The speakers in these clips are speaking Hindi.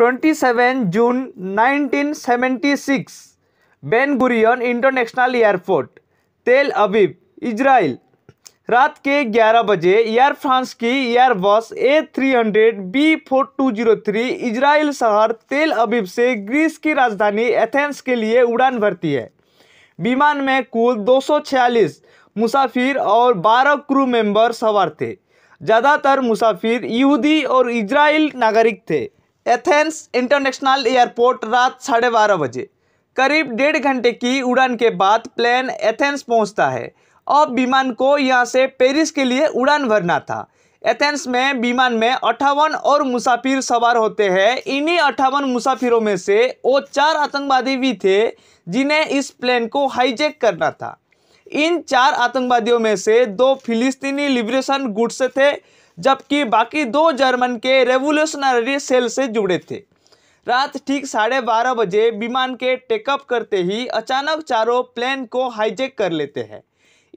27 June 1976 Ben Gurion international airport Tel Aviv Israel रात के 11 बजे एयर फ्रांस की Airbus A three hundred B four two zero three Israel शहर तेल अबीब से ग्रीस की राजधानी एथेंस के लिए उड़ान भरती है विमान में कुल 246 मुसाफिर और 12 क्रू मेंबर सवार थे ज़्यादातर मुसाफिर यहूदी और इजराइल नागरिक थे एथेंस इंटरनेशनल एयरपोर्ट रात साढ़े बारह बजे करीब डेढ़ घंटे की उड़ान के बाद प्लेन एथेंस पहुंचता है और विमान को यहां से पेरिस के लिए उड़ान भरना था एथेंस में विमान में अट्ठावन और मुसाफिर सवार होते हैं इन्हीं अट्ठावन मुसाफिरों में से वो चार आतंकवादी भी थे जिन्हें इस प्लेन को हाईजेक करना था इन चार आतंकवादियों में से दो फिलिस्तीनी लिब्रेशन गुट से थे जबकि बाकी दो जर्मन के रेवोल्यूशनरी सेल से जुड़े थे रात ठीक साढ़े बारह बजे विमान के टेकअप करते ही अचानक चारों प्लेन को हाईजेक कर लेते हैं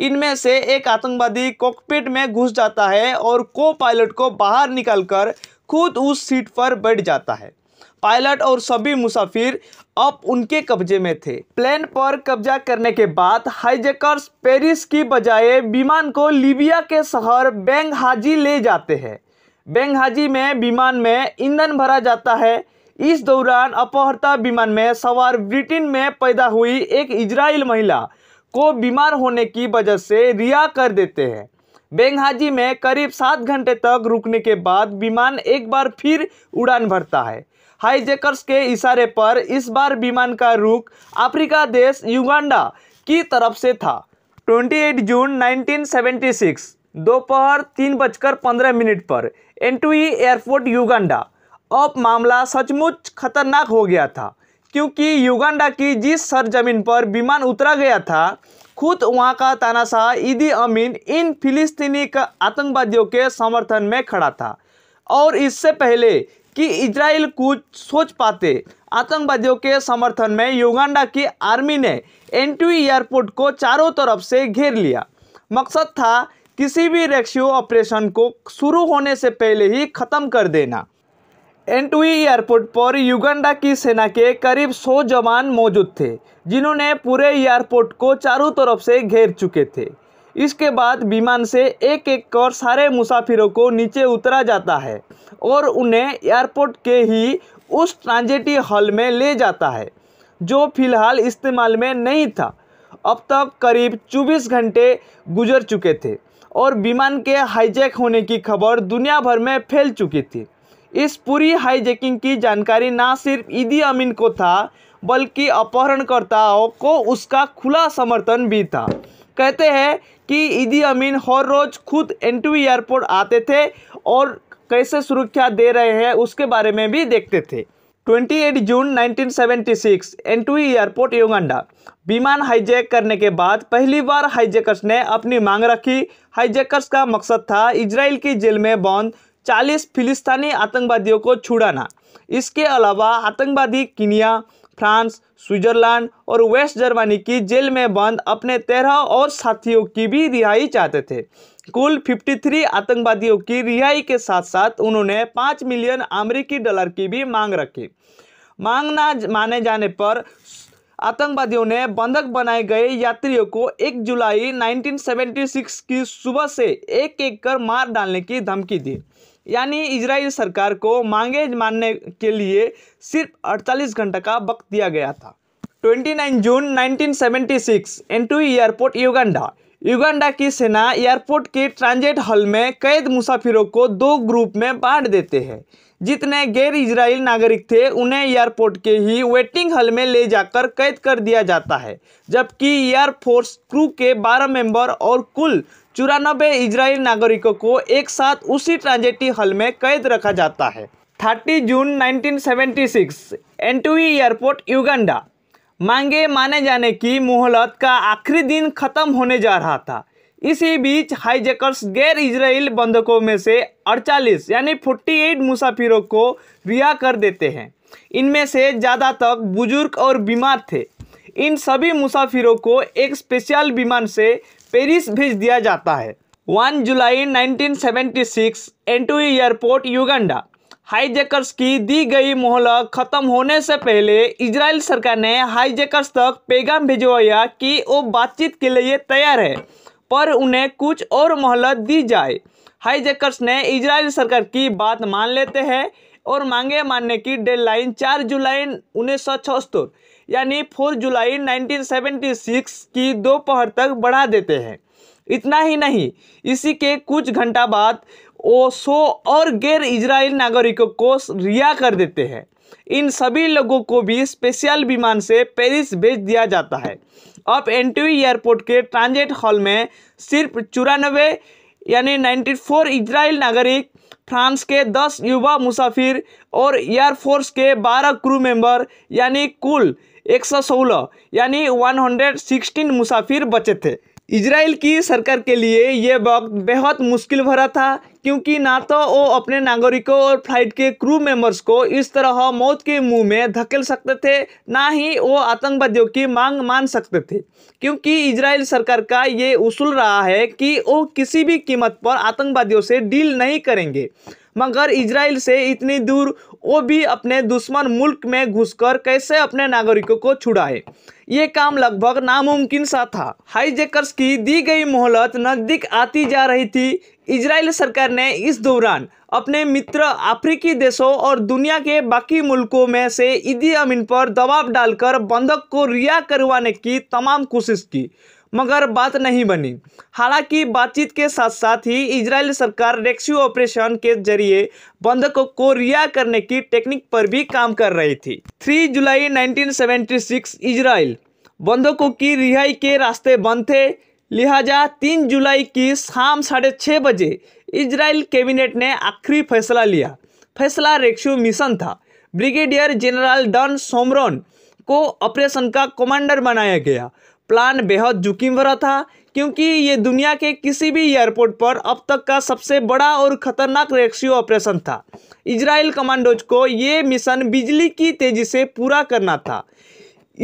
इनमें से एक आतंकवादी कॉकपिट में घुस जाता है और को पायलट को बाहर निकालकर खुद उस सीट पर बैठ जाता है पायलट और सभी मुसाफिर अब उनके कब्जे में थे प्लेन पर कब्जा करने के बाद हाईजेकर्स पेरिस की बजाय विमान को लीबिया के शहर बेंग हाजी ले जाते हैं बेंग हाजी में विमान में ईंधन भरा जाता है इस दौरान अपहर्ता विमान में सवार ब्रिटेन में पैदा हुई एक इजराइल महिला को बीमार होने की वजह से रिहा कर देते हैं बेंगहाजी में करीब सात घंटे तक रुकने के बाद विमान एक बार फिर उड़ान भरता है हाईजेकर्स के इशारे पर इस बार विमान का रुख अफ्रीका देश युगांडा की तरफ से था 28 जून 1976 दोपहर तीन बजकर पंद्रह मिनट पर एंटुई एयरपोर्ट युगांडा अब मामला सचमुच खतरनाक हो गया था क्योंकि युगांडा की जिस सरजमीन पर विमान उतरा गया था खुद वहां का तानाशाह ईदी अमीन इन फिलिस्तीनी आतंकवादियों के समर्थन में खड़ा था और इससे पहले कि इजराइल कुछ सोच पाते आतंकवादियों के समर्थन में युगांडा की आर्मी ने एंट्री एयरपोर्ट को चारों तरफ से घेर लिया मकसद था किसी भी रेक्स्यू ऑपरेशन को शुरू होने से पहले ही ख़त्म कर देना एंटुई एयरपोर्ट पर युगांडा की सेना के करीब 100 जवान मौजूद थे जिन्होंने पूरे एयरपोर्ट को चारों तरफ से घेर चुके थे इसके बाद विमान से एक एक कर सारे मुसाफिरों को नीचे उतरा जाता है और उन्हें एयरपोर्ट के ही उस ट्रांजिटी हॉल में ले जाता है जो फिलहाल इस्तेमाल में नहीं था अब तक करीब 24 घंटे गुजर चुके थे और विमान के हाईजैक होने की खबर दुनिया भर में फैल चुकी थी इस पूरी हाईजैकिंग की जानकारी ना सिर्फ ईदी अमीन को था बल्कि अपहरणकर्ताओं को उसका खुला समर्थन भी था कहते हैं कि ईदी अमीन हर रोज़ खुद एन एयरपोर्ट आते थे और कैसे सुरक्षा दे रहे हैं उसके बारे में भी देखते थे 28 जून 1976 एंटुई एयरपोर्ट योगंडा विमान हाईजैक करने के बाद पहली बार हाईजैकर्स ने अपनी मांग रखी हाईजैकर्स का मकसद था इजराइल की जेल में बंद 40 फिलिस्तानी आतंकवादियों को छुड़ाना इसके अलावा आतंकवादी किनिया फ्रांस स्विट्जरलैंड और वेस्ट जर्मनी की जेल में बंद अपने तेरह और साथियों की भी रिहाई चाहते थे कुल 53 आतंकवादियों की रिहाई के साथ साथ उन्होंने पाँच मिलियन अमेरिकी डॉलर की भी मांग रखी मांग ना माने जाने पर आतंकवादियों ने बंधक बनाए गए यात्रियों को 1 जुलाई 1976 की सुबह से एक एक कर मार डालने की धमकी दी यानी इजराइल सरकार को मांगे मानने के लिए सिर्फ 48 घंटे का वक्त दिया गया था 29 June 1976 Entebbe airport Uganda Uganda की सेना एयरपोर्ट के ट्रांजिट हॉल में कैद मुसाफिरों को दो ग्रुप में बांट देते हैं जितने गैर इजराइल नागरिक थे उन्हें एयरपोर्ट के ही वेटिंग हॉल में ले जाकर कैद कर दिया जाता है जबकि एयरफोर्स क्रू के 12 मेंबर और कुल चौरानबे इजराइल नागरिकों को एक साथ उसी ट्रांजेटी हल में कैद रखा जाता है 30 जून 1976 एंटुई एयरपोर्ट युगंडा मांगे माने जाने की मोहलत का आखिरी दिन खत्म होने जा रहा था इसी बीच हाईजेकर्स गैर इजराइल बंधकों में से 48 यानी 48 मुसाफिरों को रिहा कर देते हैं इनमें से ज़्यादातर बुजुर्ग और बीमार थे इन सभी मुसाफिरों को एक स्पेशल विमान से पेरिस भेज दिया जाता है वन जुलाई 1976 एंटुई एयरपोर्ट युगंडा हाईजेकर्स की दी गई मोहलत खत्म होने से पहले इजराइल सरकार ने हाईजेकर्स तक पैगाम भिजवाया कि वो बातचीत के लिए तैयार है पर उन्हें कुछ और मोहलत दी जाए हाईजेकर्स ने इजराइल सरकार की बात मान लेते हैं और मांगे मानने की डेडलाइन 4 जुलाई उन्नीस यानी 4 जुलाई 1976 की दोपहर तक बढ़ा देते हैं इतना ही नहीं इसी के कुछ घंटा बाद वो सो और गैर इजराइल नागरिकों को रिहा कर देते हैं इन सभी लोगों को भी स्पेशल विमान से पेरिस भेज दिया जाता है अब एंटवी एयरपोर्ट के ट्रांजिट हॉल में सिर्फ चौरानबे यानी 94 इजराइल नागरिक फ्रांस के 10 युवा मुसाफिर और एयरफोर्स के 12 क्रू मेंबर यानी कुल एक सौ सोलह यानी वन हंड्रेड सिक्सटीन मुसाफिर बचे थे इसराइल की सरकार के लिए ये वक्त बेहद मुश्किल भरा था क्योंकि ना तो वो अपने नागरिकों और फ्लाइट के क्रू मेंबर्स को इस तरह मौत के मुंह में धकेल सकते थे ना ही वो आतंकवादियों की मांग मान सकते थे क्योंकि इसराइल सरकार का ये उसूल रहा है कि वो किसी भी कीमत पर आतंकवादियों से डील नहीं करेंगे मगर इसराइल से इतनी दूर वो भी अपने दुश्मन मुल्क में घुसकर कैसे अपने नागरिकों को छुड़ाए ये काम लगभग नामुमकिन सा था हाईजेकर्स की दी गई मोहलत नज़दीक आती जा रही थी इजराइल सरकार ने इस दौरान अपने मित्र अफ्रीकी देशों और दुनिया के बाकी मुल्कों में से ईदी अमीन पर दबाव डालकर बंधक को रिहा करवाने की तमाम कोशिश की मगर बात नहीं बनी हालांकि बातचीत के साथ साथ ही इजराइल सरकार रेस्क्यू ऑपरेशन के जरिए बंधकों को रिहा करने की टेक्निक पर भी काम कर रही थी 3 जुलाई 1976 इजराइल बंधकों की रिहाई के रास्ते बंद थे लिहाजा 3 जुलाई की शाम साढ़े छः बजे इजराइल कैबिनेट ने आखिरी फैसला लिया फैसला रेक्स्यू मिशन था ब्रिगेडियर जनरल डन सोमरोन को ऑपरेशन का कमांडर बनाया गया प्लान बेहद जोखिम भरा था क्योंकि ये दुनिया के किसी भी एयरपोर्ट पर अब तक का सबसे बड़ा और ख़तरनाक रेक्सियो ऑपरेशन था इजराइल कमांडोज को ये मिशन बिजली की तेज़ी से पूरा करना था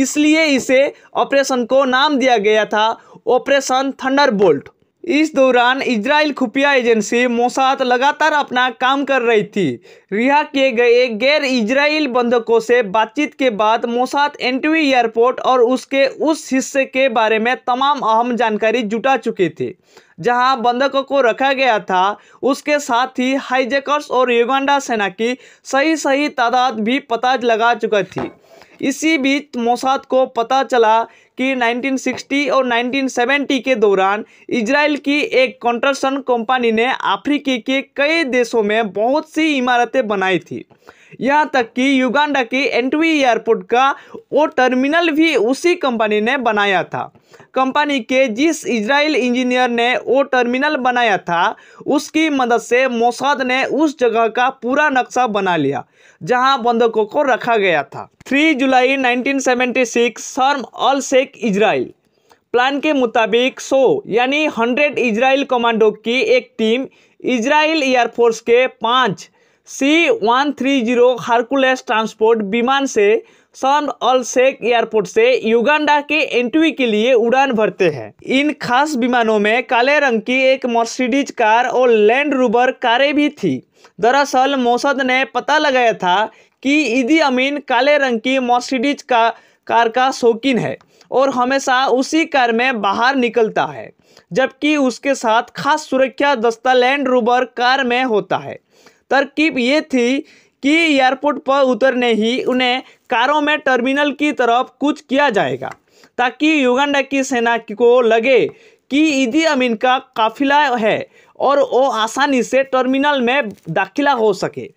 इसलिए इसे ऑपरेशन को नाम दिया गया था ऑपरेशन थंडरबोल्ट इस दौरान इजराइल खुफिया एजेंसी मोसाद लगातार अपना काम कर रही थी रिहा किए गए गैर इजराइल बंधकों से बातचीत के बाद मोसाद एंटवी एयरपोर्ट और उसके उस हिस्से के बारे में तमाम अहम जानकारी जुटा चुके थे जहां बंधकों को रखा गया था उसके साथ ही हाईजेकर्स और युगांडा सेना की सही सही तादाद भी पता लगा चुका थी इसी बीच मोसाद को पता चला कि 1960 और 1970 के दौरान इसराइल की एक कंस्ट्रक्शन कंपनी ने अफ्रीकी के कई देशों में बहुत सी इमारतें बनाई थी यहाँ तक कि युगांडा की एंटवी एयरपोर्ट का वो टर्मिनल भी उसी कंपनी ने बनाया था कंपनी के जिस इजराइल इंजीनियर ने वो टर्मिनल बनाया था उसकी मदद से मोसाद ने उस जगह का पूरा नक्शा बना लिया जहां बंदकों को रखा गया था 3 जुलाई 1976 शर्म अल शेख इजराइल प्लान के मुताबिक 100 यानी 100 इजराइल कमांडो की एक टीम इजराइल एयरफोर्स के पाँच C one three zero Hercules transport विमान से सन अल शेख एयरपोर्ट से युगांडा के एंट्री के लिए उड़ान भरते हैं इन खास विमानों में काले रंग की एक मर्सिडीज कार और लैंड रूबर कारें भी थी दरअसल मोसद ने पता लगाया था कि ईदी अमीन काले रंग की मर्सिडीज का कार का शौकीन है और हमेशा उसी कार में बाहर निकलता है जबकि उसके साथ खास सुरक्षा दस्ता लैंड रूबर कार में होता है तरकीब ये थी कि एयरपोर्ट पर उतरने ही उन्हें कारों में टर्मिनल की तरफ कुछ किया जाएगा ताकि युगांडा की सेना को लगे कि ईदी अमीन का काफिला है और वो आसानी से टर्मिनल में दाखिला हो सके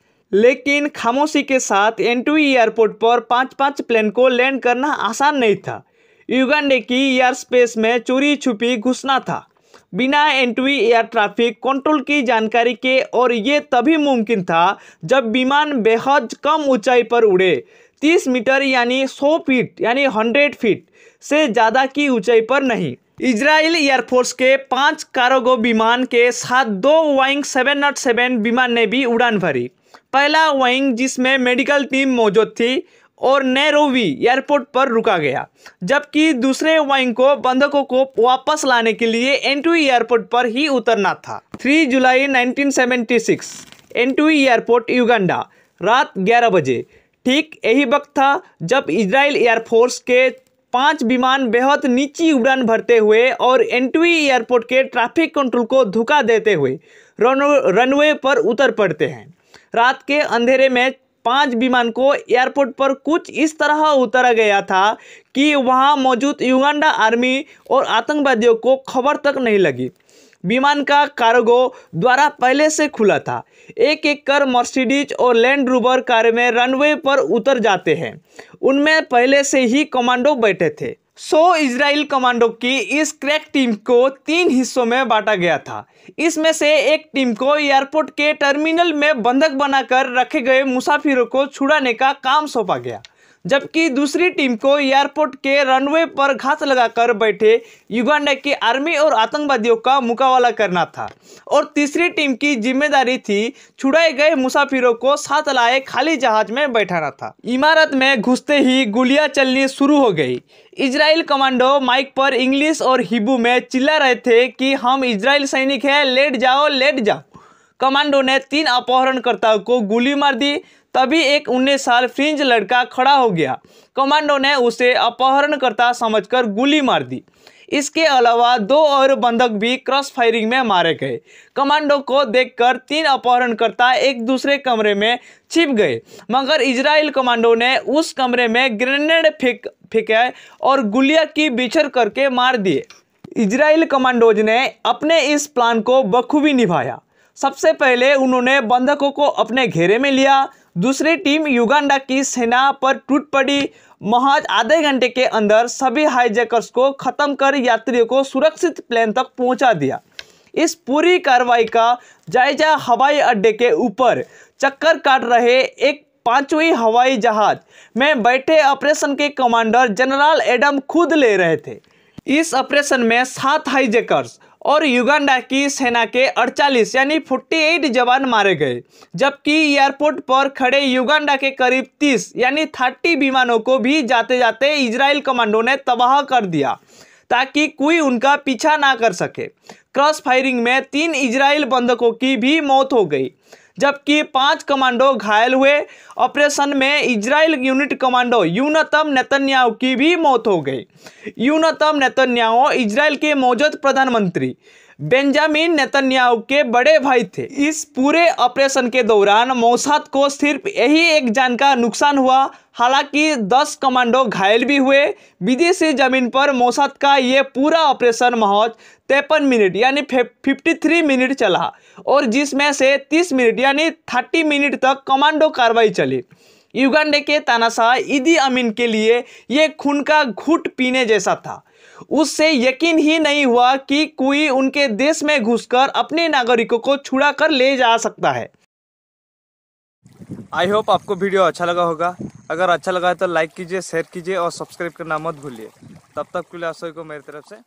लेकिन खामोशी के साथ एंटुई एयरपोर्ट पर पांच पांच प्लेन को लैंड करना आसान नहीं था युगांडे की एयर स्पेस में चोरी छुपी घुसना था बिना एंट्री एयर ट्रैफिक कंट्रोल की जानकारी के और ये तभी मुमकिन था जब विमान बेहद कम ऊंचाई पर उड़े 30 मीटर यानी 100 फीट यानी 100 फीट से ज़्यादा की ऊंचाई पर नहीं इजराइल एयरफोर्स के पांच कारोगो विमान के साथ दो वाइंग सेवन नॉट सेवन विमान ने भी उड़ान भरी पहला वाइंग जिसमें मेडिकल टीम मौजूद थी और नैरोवी एयरपोर्ट पर रुका गया जबकि दूसरे वाइंग को बंधकों को वापस लाने के लिए एनटूई e एयरपोर्ट पर ही उतरना था 3 जुलाई 1976 एंटुई e एयरपोर्ट युगांडा रात 11 बजे ठीक यही वक्त था जब इजराइल एयरफोर्स के पांच विमान बेहद नीची उड़ान भरते हुए और एनटूई e एयरपोर्ट के ट्रैफिक कंट्रोल को धोखा देते हुए रनवे पर उतर पड़ते हैं रात के अंधेरे में पांच विमान को एयरपोर्ट पर कुछ इस तरह उतारा गया था कि वहां मौजूद युगांडा आर्मी और आतंकवादियों को खबर तक नहीं लगी विमान का कार्गो द्वारा पहले से खुला था एक एक कर मर्सिडीज और लैंड रूबर कार में रनवे पर उतर जाते हैं उनमें पहले से ही कमांडो बैठे थे सौ इसराइल कमांडो की इस क्रैक टीम को तीन हिस्सों में बांटा गया था इसमें से एक टीम को एयरपोर्ट के टर्मिनल में बंधक बनाकर रखे गए मुसाफिरों को छुड़ाने का काम सौंपा गया जबकि दूसरी टीम को एयरपोर्ट के रनवे पर घास लगाकर बैठे युगांडा की आर्मी और आतंकवादियों का मुकाबला करना था और तीसरी टीम की जिम्मेदारी थी छुड़ाए गए मुसाफिरों को साथ लाए खाली जहाज में बैठाना था इमारत में घुसते ही गोलियां चलनी शुरू हो गई इसराइल कमांडो माइक पर इंग्लिश और हिब्बू में चिल्ला रहे थे कि हम इसराइल सैनिक हैं लेट जाओ लेट जाओ कमांडो ने तीन अपहरणकर्ताओं को गोली मार दी तभी एक उन्नीस साल फ्रिंज लड़का खड़ा हो गया कमांडो ने उसे अपहरणकर्ता समझकर गोली मार दी इसके अलावा दो और बंधक भी क्रॉस फायरिंग में मारे गए कमांडो को देखकर तीन अपहरणकर्ता एक दूसरे कमरे में छिप गए मगर इजराइल कमांडो ने उस कमरे में ग्रेनेड फेंक फेंकाए और गुलिया की बिछर करके मार दिए इजराइल कमांडोज ने अपने इस प्लान को बखूबी निभाया सबसे पहले उन्होंने बंधकों को अपने घेरे में लिया दूसरी टीम युगांडा की सेना पर टूट पड़ी महज आधे घंटे के अंदर सभी हाईजैकर्स को खत्म कर यात्रियों को सुरक्षित प्लेन तक पहुंचा दिया इस पूरी कार्रवाई का जायजा हवाई अड्डे के ऊपर चक्कर काट रहे एक पांचवी हवाई जहाज में बैठे ऑपरेशन के कमांडर जनरल एडम खुद ले रहे थे इस ऑपरेशन में सात हाईजेकर्स और युगांडा की सेना के 48 यानी 48 जवान मारे गए जबकि एयरपोर्ट पर खड़े युगांडा के करीब 30 यानी 30 विमानों को भी जाते जाते इजराइल कमांडो ने तबाह कर दिया ताकि कोई उनका पीछा ना कर सके क्रॉस फायरिंग में तीन इजराइल बंधकों की भी मौत हो गई जबकि पांच कमांडो घायल हुए ऑपरेशन में Israel unit commando Yonatan Netanyahu की भी मौत हो गई यूनतम नेतन्याहू इजराइल के मौजूद प्रधानमंत्री बेंजामिन नेतन्याहू के बड़े भाई थे इस पूरे ऑपरेशन के दौरान मौसाद को सिर्फ यही एक जान का नुकसान हुआ हालांकि 10 कमांडो घायल भी हुए विदेशी जमीन पर मौसाद का ये पूरा ऑपरेशन महज तेपन मिनट यानी फिफ्टी थ्री मिनट चला और जिसमें से तीस मिनट यानी थर्टी मिनट तक कमांडो कार्रवाई चली युगांडे के तानाशाह इदी अमीन के लिए ये खून का घुट पीने जैसा था उससे यकीन ही नहीं हुआ कि कोई उनके देश में घुसकर अपने नागरिकों को छुड़ा कर ले जा सकता है आई होप आपको वीडियो अच्छा लगा होगा अगर अच्छा लगा है तो लाइक कीजिए शेयर कीजिए और सब्सक्राइब करना मत भूलिए तब तक के लिए आप सभी को मेरी तरफ से